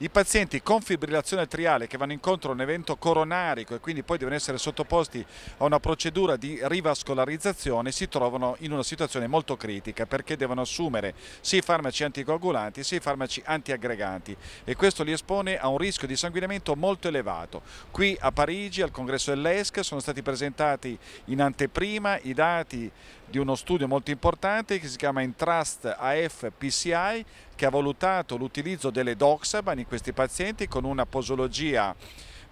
I pazienti con fibrillazione atriale che vanno incontro a un evento coronarico e quindi poi devono essere sottoposti a una procedura di rivascolarizzazione si trovano in una situazione molto critica perché devono assumere sia i farmaci anticoagulanti sia i farmaci antiaggreganti e questo li espone a un rischio di sanguinamento molto elevato. Qui a Parigi al congresso dell'ESC sono stati presentati in anteprima i dati di uno studio molto importante che si chiama Intrust AF PCI che ha valutato l'utilizzo delle doxaban in questi pazienti con una posologia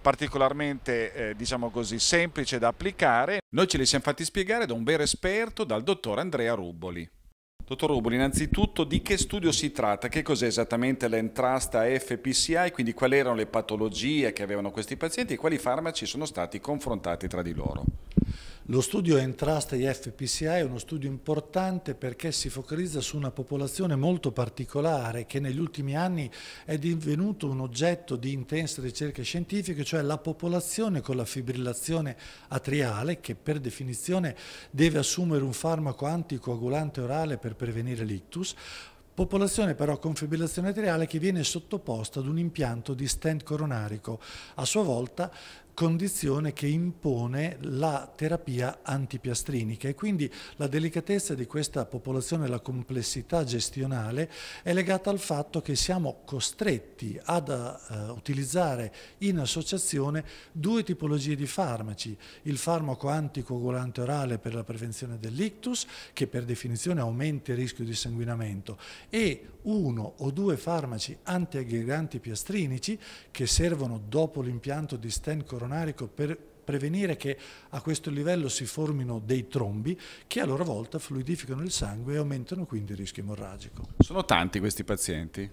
particolarmente eh, diciamo così semplice da applicare. Noi ce li siamo fatti spiegare da un vero esperto, dal dottor Andrea Ruboli. Dottor Ruboli, innanzitutto di che studio si tratta? Che cos'è esattamente l'entrasta FPCI? Quindi quali erano le patologie che avevano questi pazienti e quali farmaci sono stati confrontati tra di loro? Lo studio Entrust e FPCI è uno studio importante perché si focalizza su una popolazione molto particolare che negli ultimi anni è divenuto un oggetto di intense ricerche scientifiche, cioè la popolazione con la fibrillazione atriale che per definizione deve assumere un farmaco anticoagulante orale per prevenire l'ictus, Popolazione però con fibrillazione atriale che viene sottoposta ad un impianto di stent coronarico. A sua volta condizione che impone la terapia antipiastrinica e quindi la delicatezza di questa popolazione, la complessità gestionale è legata al fatto che siamo costretti ad uh, utilizzare in associazione due tipologie di farmaci, il farmaco anticoagulante orale per la prevenzione dell'ictus che per definizione aumenta il rischio di sanguinamento e uno o due farmaci antiaggreganti piastrinici che servono dopo l'impianto di stent coronarico coronarico per prevenire che a questo livello si formino dei trombi che a loro volta fluidificano il sangue e aumentano quindi il rischio emorragico. Sono tanti questi pazienti?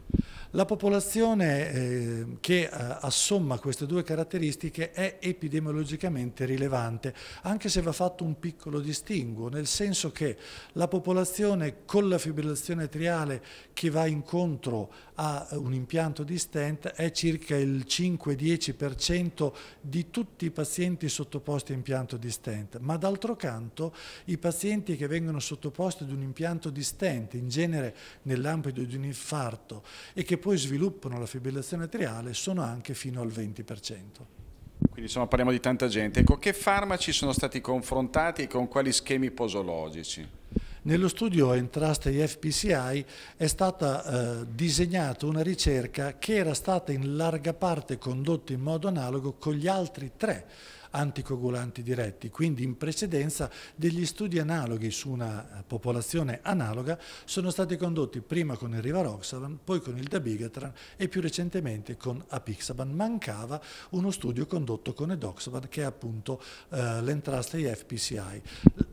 La popolazione eh, che eh, assomma queste due caratteristiche è epidemiologicamente rilevante, anche se va fatto un piccolo distinguo, nel senso che la popolazione con la fibrillazione atriale che va incontro a un impianto di stent è circa il 5-10% di tutti i pazienti pazienti sottoposti a impianto di stent, ma d'altro canto i pazienti che vengono sottoposti ad un impianto di stent, in genere nell'ambito di un infarto, e che poi sviluppano la fibrillazione atriale, sono anche fino al 20%. Quindi insomma parliamo di tanta gente. Ecco, che farmaci sono stati confrontati e con quali schemi posologici? Nello studio Entrust e FPCI è stata eh, disegnata una ricerca che era stata in larga parte condotta in modo analogo con gli altri tre anticoagulanti diretti, quindi in precedenza degli studi analoghi su una eh, popolazione analoga sono stati condotti prima con il Rivaroxaban, poi con il Dabigatran e più recentemente con Apixaban. Mancava uno studio condotto con Edoxaban che è appunto eh, l'Entrastley FPCI.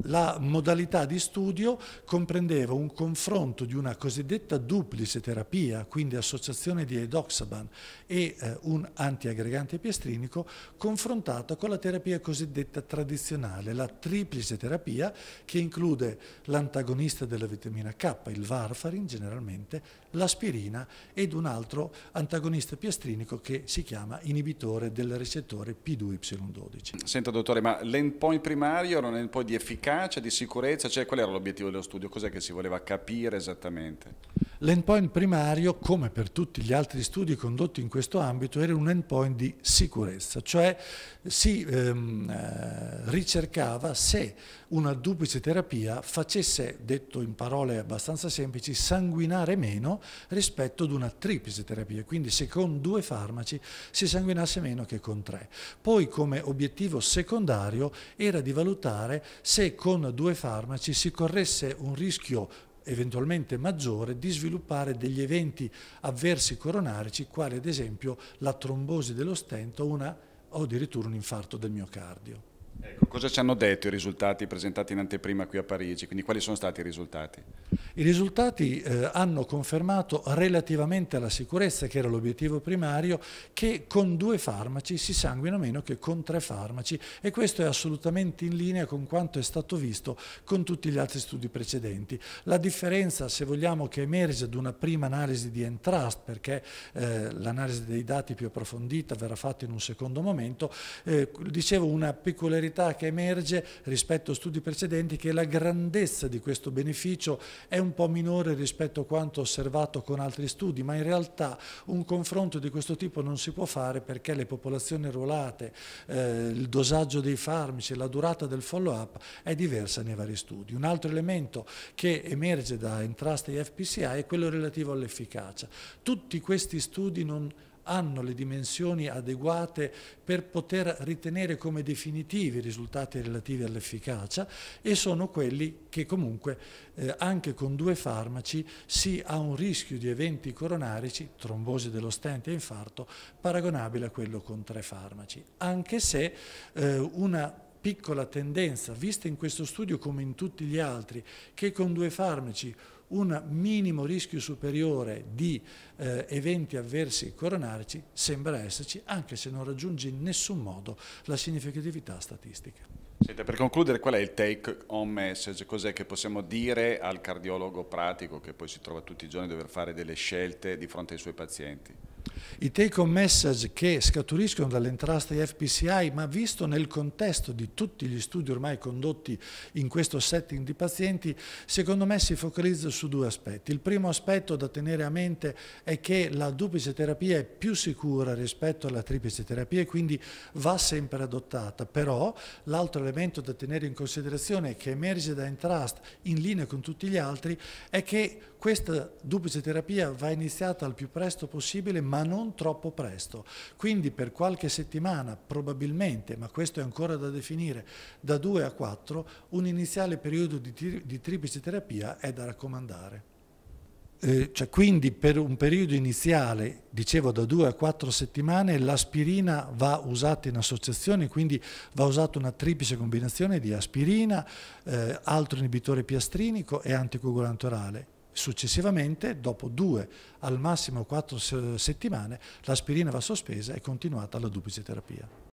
La modalità di studio comprendeva un confronto di una cosiddetta duplice terapia, quindi associazione di Edoxaban e eh, un antiaggregante piastrinico confrontato con la terapia terapia cosiddetta tradizionale, la triplice terapia che include l'antagonista della vitamina K, il varfarin generalmente, l'aspirina ed un altro antagonista piastrinico che si chiama inibitore del recettore P2Y12. Senta dottore, ma l'endpoint primario non è endpoint di efficacia, di sicurezza, cioè qual era l'obiettivo dello studio? Cos'è che si voleva capire esattamente? L'endpoint primario, come per tutti gli altri studi condotti in questo ambito, era un endpoint di sicurezza, cioè si ehm, eh, ricercava se una duplice terapia facesse, detto in parole abbastanza semplici, sanguinare meno rispetto ad una triplice terapia, quindi se con due farmaci si sanguinasse meno che con tre. Poi come obiettivo secondario era di valutare se con due farmaci si corresse un rischio eventualmente maggiore di sviluppare degli eventi avversi coronarici, quali ad esempio la trombosi dello stento una, o addirittura un infarto del miocardio. Ecco, cosa ci hanno detto i risultati presentati in anteprima qui a Parigi? Quindi quali sono stati i risultati? I risultati eh, hanno confermato relativamente alla sicurezza, che era l'obiettivo primario, che con due farmaci si sanguina meno che con tre farmaci e questo è assolutamente in linea con quanto è stato visto con tutti gli altri studi precedenti. La differenza, se vogliamo, che emerge da una prima analisi di Entrust, perché eh, l'analisi dei dati più approfondita verrà fatta in un secondo momento, eh, dicevo una peculiarità che emerge rispetto a studi precedenti che la grandezza di questo beneficio è un un po' minore rispetto a quanto osservato con altri studi, ma in realtà un confronto di questo tipo non si può fare perché le popolazioni ruolate, eh, il dosaggio dei farmaci, la durata del follow-up è diversa nei vari studi. Un altro elemento che emerge da Entrust e FPCI è quello relativo all'efficacia. Tutti questi studi non hanno le dimensioni adeguate per poter ritenere come definitivi i risultati relativi all'efficacia e sono quelli che comunque eh, anche con due farmaci si ha un rischio di eventi coronarici, trombosi dello stent e infarto, paragonabile a quello con tre farmaci. Anche se eh, una piccola tendenza, vista in questo studio come in tutti gli altri, che con due farmaci un minimo rischio superiore di eh, eventi avversi coronarici sembra esserci, anche se non raggiunge in nessun modo la significatività statistica. Senta, per concludere, qual è il take home message? Cos'è che possiamo dire al cardiologo pratico che poi si trova tutti i giorni a dover fare delle scelte di fronte ai suoi pazienti? I take-home message che scaturiscono di FPCI, ma visto nel contesto di tutti gli studi ormai condotti in questo setting di pazienti, secondo me si focalizza su due aspetti. Il primo aspetto da tenere a mente è che la duplice terapia è più sicura rispetto alla triplice terapia e quindi va sempre adottata, però l'altro elemento da tenere in considerazione che emerge da Entrust in linea con tutti gli altri è che questa duplice terapia va iniziata al più presto possibile ma non troppo presto. Quindi per qualche settimana probabilmente, ma questo è ancora da definire, da 2 a 4, un iniziale periodo di, tri di triplice terapia è da raccomandare. Eh, cioè quindi per un periodo iniziale, dicevo da 2 a 4 settimane, l'aspirina va usata in associazione, quindi va usata una triplice combinazione di aspirina, eh, altro inibitore piastrinico e anticoagulante orale Successivamente, dopo due, al massimo quattro settimane, l'aspirina va sospesa e continuata la duplice terapia.